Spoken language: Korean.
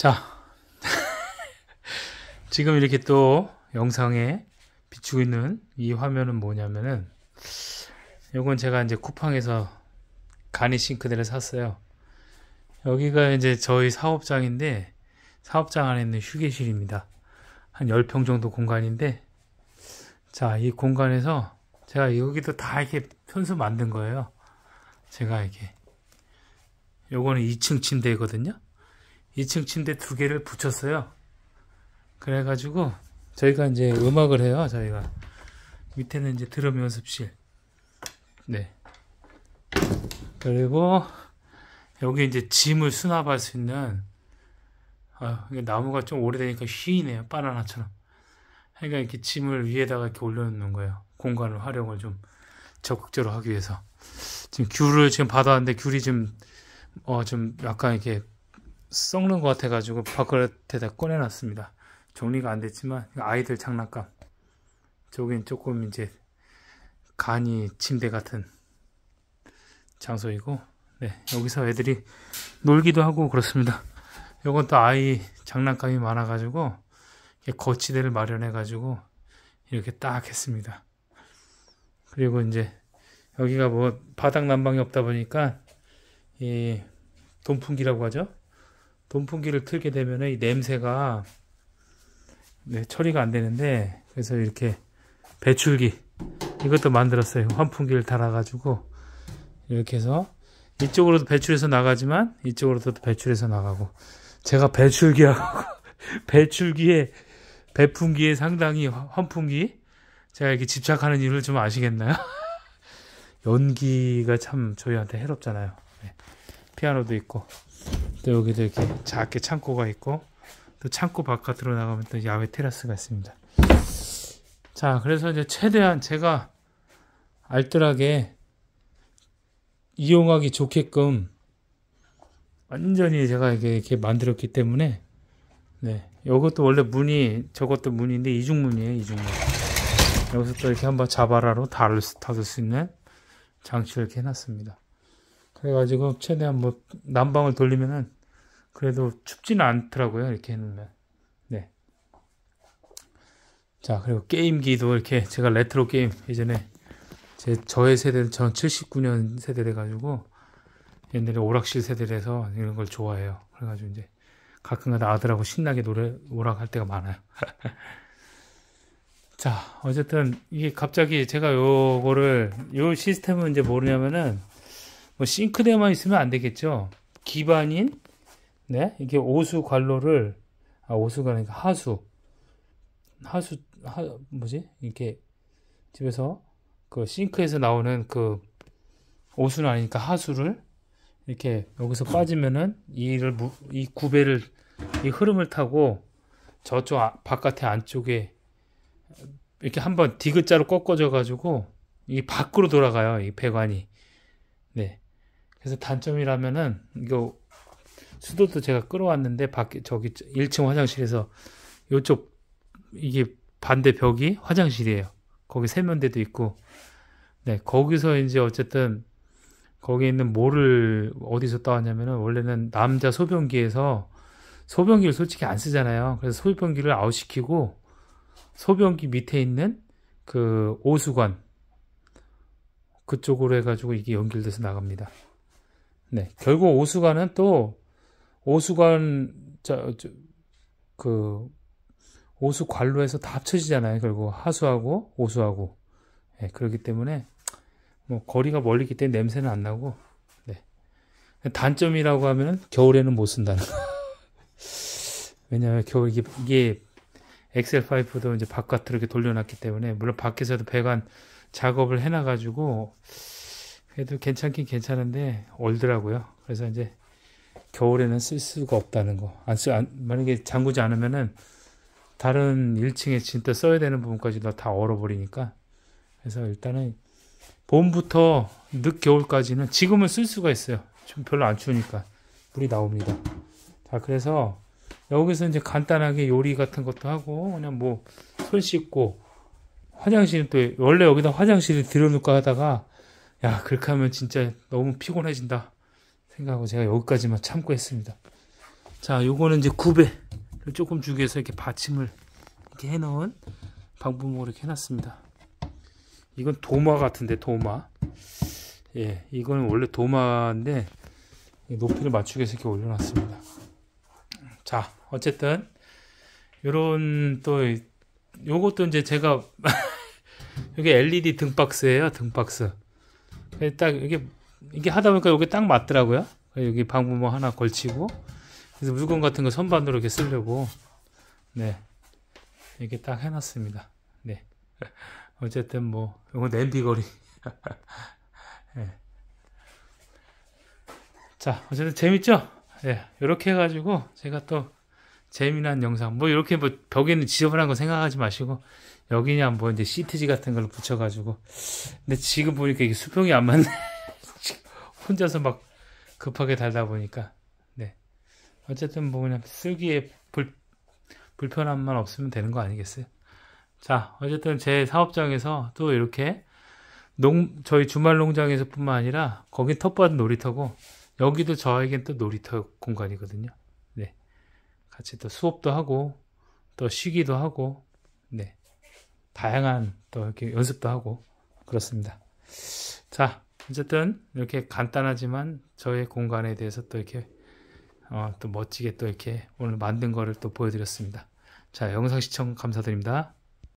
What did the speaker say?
자, 지금 이렇게 또 영상에 비추고 있는 이 화면은 뭐냐면은 이건 제가 이제 쿠팡에서 가니 싱크대를 샀어요. 여기가 이제 저희 사업장인데 사업장 안에 있는 휴게실입니다. 한 10평 정도 공간인데 자, 이 공간에서 제가 여기도 다 이렇게 편수 만든 거예요. 제가 이게 요거는 2층 침대거든요. 2층 침대 두 개를 붙였어요. 그래가지고 저희가 이제 음악을 해요. 저희가 밑에는 이제 드럼 연습실. 네. 그리고 여기 이제 짐을 수납할 수 있는 아, 이게 나무가 좀 오래되니까 휘이네요. 바나나처럼. 그러니까 이렇게 짐을 위에다가 이렇게 올려놓는 거예요. 공간을 활용을 좀 적극적으로 하기 위해서. 지금 귤을 지금 받아왔는데 귤이 좀, 금어좀 약간 이렇게 썩는 것 같아가지고 밖깥에다 꺼내놨습니다. 정리가 안 됐지만 아이들 장난감. 저긴 조금 이제 간이 침대 같은 장소이고 네, 여기서 애들이 놀기도 하고 그렇습니다. 요건 또 아이 장난감이 많아가지고 거치대를 마련해가지고 이렇게 딱 했습니다. 그리고 이제 여기가 뭐 바닥 난방이 없다 보니까 이 돈풍기라고 하죠. 돈풍기를 틀게 되면 이 냄새가 네, 처리가 안 되는데 그래서 이렇게 배출기 이것도 만들었어요 환풍기를 달아가지고 이렇게 해서 이쪽으로도 배출해서 나가지만 이쪽으로도 배출해서 나가고 제가 배출기하고 배출기에 배풍기에 상당히 환풍기 제가 이렇게 집착하는 이유를 좀 아시겠나요? 연기가 참 저희한테 해롭잖아요 네. 피아노도 있고 또 여기도 이렇게 작게 창고가 있고 또 창고 바깥으로 나가면 또 야외 테라스가 있습니다. 자, 그래서 이제 최대한 제가 알뜰하게 이용하기 좋게끔 완전히 제가 이게 이렇게 만들었기 때문에 네, 이것도 원래 문이 저것도 문인데 이중문이에요, 이중문. 여기서 또 이렇게 한번 자바라로 다룰 수, 닫을 수 있는 장치를 이렇게 해놨습니다. 그래가지고 최대한 뭐 난방을 돌리면은 그래도 춥지는 않더라고요. 이렇게 해놓으면. 네. 자, 그리고 게임기도 이렇게 제가 레트로 게임 예전에 제 저의 세대는 전 79년 세대돼가지고 옛날에 오락실 세대라서 이런 걸 좋아해요. 그래가지고 이제 가끔가다 아들하고 신나게 노래 오락할 때가 많아요. 자, 어쨌든 이게 갑자기 제가 요거를 요 시스템은 이제 모르냐면은 뭐 싱크대만 있으면 안 되겠죠. 기반인 네 이게 오수 관로를 아, 오수가 아니라 하수 하수 하 뭐지 이렇게 집에서 그 싱크에서 나오는 그 오수는 아니니까 하수를 이렇게 여기서 빠지면은 이를 이 구배를 이 흐름을 타고 저쪽 아, 바깥에 안쪽에 이렇게 한번 디귿자로 꺾어져 가지고 이 밖으로 돌아가요 이 배관이 네 그래서 단점이라면은 이거 수도도 제가 끌어왔는데 밖에 저기 1층 화장실에서 요쪽 이게 반대 벽이 화장실이에요. 거기 세면대도 있고 네 거기서 이제 어쨌든 거기 있는 뭐를 어디서 따왔냐면은 원래는 남자 소변기에서 소변기를 솔직히 안 쓰잖아요. 그래서 소변기를 아웃시키고 소변기 밑에 있는 그 오수관 그쪽으로 해가지고 이게 연결돼서 나갑니다. 네. 결국 오수관은 또 오수관 저, 저, 그 오수관로 에서다 합쳐지잖아요. 결국 하수하고 오수하고. 네, 그렇기 때문에 뭐 거리가 멀리기 때문에 냄새는 안 나고. 네. 단점이라고 하면 겨울에는 못 쓴다는 거. 왜냐하면 겨울 이게, 이게 엑셀 파이프도 이제 바깥으로 이렇게 돌려놨기 때문에 물론 밖에서도 배관 작업을 해놔가지고 그래도 괜찮긴 괜찮은데 얼더라고요. 그래서 이제 겨울에는 쓸 수가 없다는 거. 안 쓰, 안, 만약에 잠그지 않으면은 다른 1층에 진짜 써야 되는 부분까지도 다 얼어버리니까. 그래서 일단은 봄부터 늦겨울까지는 지금은 쓸 수가 있어요. 좀 별로 안 추우니까 물이 나옵니다. 자, 그래서 여기서 이제 간단하게 요리 같은 것도 하고 그냥 뭐 손 씻고 화장실 은또 원래 여기다 화장실을 들여놓을까 하다가 야, 그렇게 하면 진짜 너무 피곤해진다 생각하고 제가 여기까지만 참고 했습니다. 자, 요거는 이제 구배를 조금 주기 위해서 이렇게 받침을 이렇게 해놓은 방부목으로 이렇게 해놨습니다. 이건 도마 같은데, 도마. 예, 이건 원래 도마인데, 높이를 맞추기 위해서 이렇게 올려놨습니다. 자, 어쨌든, 요런 또, 요것도 이제 제가, 이게 LED 등박스예요, 등박스. 예, 딱 이게 이게 하다 보니까 여기 딱 맞더라고요. 예, 여기 방부모 하나 걸치고 그래서 물건 같은 거 선반으로 이렇게 쓰려고 네 이렇게 딱 해놨습니다. 네 어쨌든 뭐 이거 냄비거리. 네. 자 어쨌든 재밌죠? 네 이렇게 해가지고 제가 또 재미난 영상 뭐 이렇게 뭐 벽에는 지저분한 거 생각하지 마시고 여기는 안 뭐, 보이는데 시티지 같은 걸 붙여가지고 근데 지금 보니까 이게 수평이 안 맞네 혼자서 막 급하게 달다 보니까 네 어쨌든 뭐 그냥 쓰기에 불, 불편함만 없으면 되는 거 아니겠어요 자 어쨌든 제 사업장에서 또 이렇게 농 저희 주말 농장에서 뿐만 아니라 거기 텃밭 놀이터고 여기도 저에겐 또 놀이터 공간이거든요 네 같이 또 수업도 하고 또 쉬기도 하고 네 다양한 또 이렇게 연습도 하고 그렇습니다. 자, 어쨌든 이렇게 간단하지만 저의 공간에 대해서 또 이렇게 어, 또 멋지게 또 이렇게 오늘 만든 거를 또 보여드렸습니다. 자, 영상 시청 감사드립니다.